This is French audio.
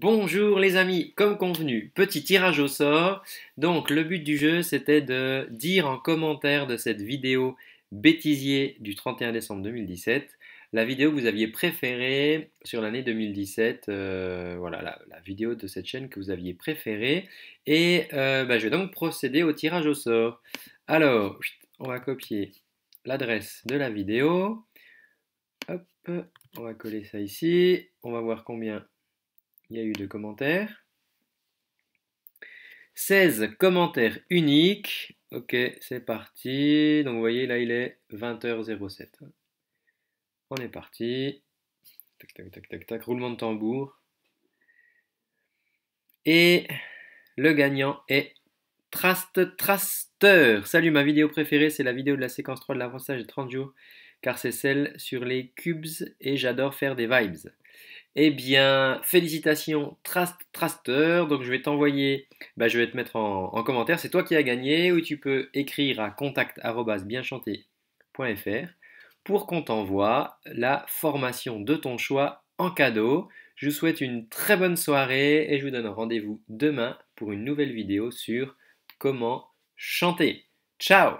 Bonjour les amis, comme convenu, petit tirage au sort. Donc le but du jeu c'était de dire en commentaire de cette vidéo bêtisier du 31 décembre 2017 la vidéo que vous aviez préférée sur l'année 2017, euh, voilà la, vidéo de cette chaîne que vous aviez préférée. Et euh, bah, je vais donc procéder au tirage au sort. Alors, on va copier l'adresse de la vidéo. Hop, on va coller ça ici. On va voir combien il y a eu deux commentaires. 16 commentaires uniques. Ok, c'est parti. Donc vous voyez, là il est 20h07. On est parti. Tac, tac, tac, tac, tac. Roulement de tambour. Et le gagnant est Trast Traster. Salut, ma vidéo préférée, c'est la vidéo de la séquence 3 de l'avantage de 30 jours car c'est celle sur les cubes et j'adore faire des vibes. Eh bien, félicitations Trast, Traster. Donc je vais t'envoyer, bah, je vais te mettre en, commentaire, c'est toi qui as gagné, ou tu peux écrire à contact.bienchanté.fr pour qu'on t'envoie la formation de ton choix en cadeau. Je vous souhaite une très bonne soirée et je vous donne rendez-vous demain pour une nouvelle vidéo sur comment chanter. Ciao